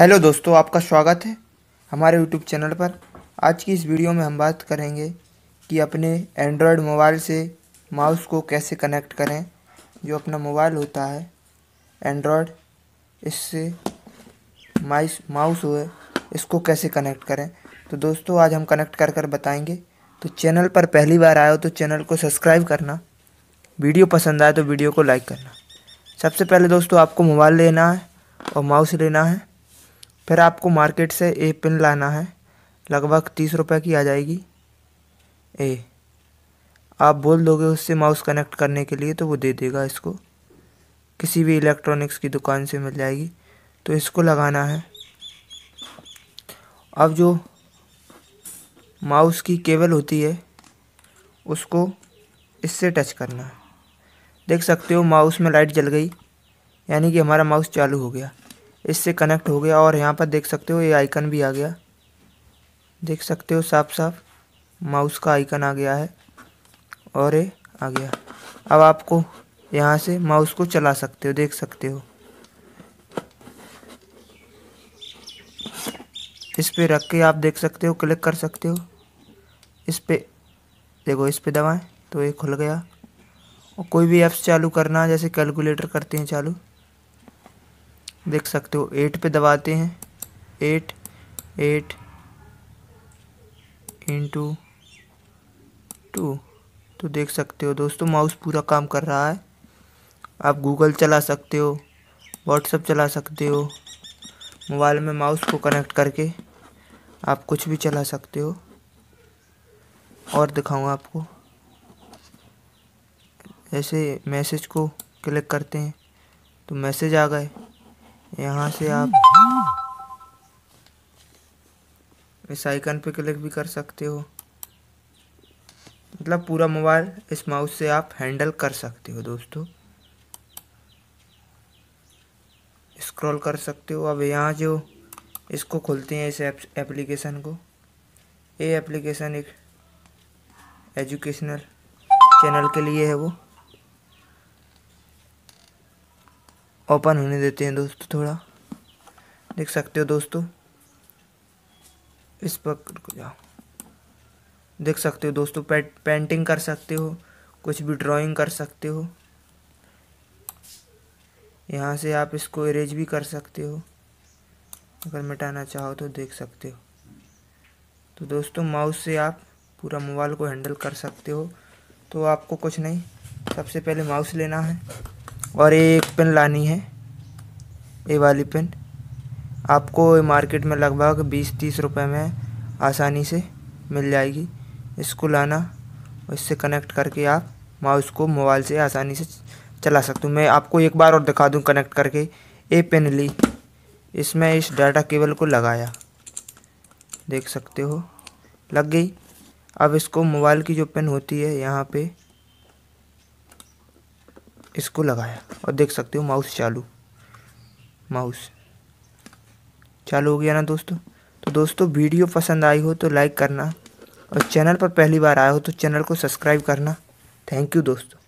hello दोस्तों आपका स्वागत है हमारे यूट्यूब चैनल पर आज की इस वीडियो में हम बात करेंगे कि अपने एंड्रॉयड मोबाइल से माउस को कैसे कनेक्ट करें जो अपना मोबाइल होता है एंड्रॉयड इससे माइस माउस हुए इसको कैसे कनेक्ट करें तो दोस्तों आज हम कनेक्ट कर कर बताएँगे तो चैनल पर पहली बार आए हो तो चैनल को सब्सक्राइब करना वीडियो पसंद आए तो वीडियो को लाइक करना सबसे पहले दोस्तों आपको मोबाइल लेना है और माउस लेना है फिर आपको मार्केट से ए पिन लाना है लगभग तीस रुपये की आ जाएगी ए आप बोल दोगे उससे माउस कनेक्ट करने के लिए तो वो दे देगा इसको किसी भी इलेक्ट्रॉनिक्स की दुकान से मिल जाएगी तो इसको लगाना है अब जो माउस की केबल होती है उसको इससे टच करना है देख सकते हो माउस में लाइट जल गई यानी कि हमारा माउस चालू हो गया इससे कनेक्ट हो गया और यहाँ पर देख सकते हो ये आइकन भी आ गया देख सकते हो साफ साफ माउस का आइकन आ गया है और ये आ गया अब आपको यहाँ से माउस को चला सकते हो देख सकते हो इस पर रख के आप देख सकते हो क्लिक कर सकते हो इस पर देखो इस पर दबाएं तो ये खुल गया और कोई भी ऐप्स चालू करना जैसे कैलकुलेटर करते हैं चालू देख सकते हो एट पे दबाते हैं एट एट इंटू टू तो देख सकते हो दोस्तों माउस पूरा काम कर रहा है आप गूगल चला सकते हो व्हाट्सअप चला सकते हो मोबाइल में माउस को कनेक्ट करके आप कुछ भी चला सकते हो और दिखाऊँ आपको ऐसे मैसेज को क्लिक करते हैं तो मैसेज आ गए यहाँ से आप इस आइकन पे क्लिक भी कर सकते हो मतलब पूरा मोबाइल इस माउस से आप हैंडल कर सकते हो दोस्तों स्क्रॉल कर सकते हो अब यहाँ जो इसको खोलते हैं इस एप्लीकेशन को ये एप्लीकेशन एक एजुकेशनल चैनल के लिए है वो ओपन होने देते हैं दोस्तों थोड़ा देख सकते हो दोस्तों इस पर जाओ देख सकते हो दोस्तों पेंटिंग कर सकते हो कुछ भी ड्राइंग कर सकते हो यहाँ से आप इसको अरेज भी कर सकते हो अगर मिटाना चाहो तो देख सकते हो तो दोस्तों माउस से आप पूरा मोबाइल को हैंडल कर सकते हो तो आपको कुछ नहीं सबसे पहले माउस लेना है और एक पिन लानी है ये वाली पिन आपको मार्केट में लगभग बीस तीस रुपए में आसानी से मिल जाएगी इसको लाना इससे कनेक्ट करके आप माउस को मोबाइल से आसानी से चला सकते हो मैं आपको एक बार और दिखा दूँ कनेक्ट करके ये पिन ली इसमें इस डाटा केबल को लगाया देख सकते हो लग गई अब इसको मोबाइल की जो पिन होती है यहाँ पे इसको लगाया और देख सकते हो माउस चालू माउस चालू हो गया ना दोस्तों तो दोस्तों वीडियो पसंद आई हो तो लाइक करना और चैनल पर पहली बार आया हो तो चैनल को सब्सक्राइब करना थैंक यू दोस्तों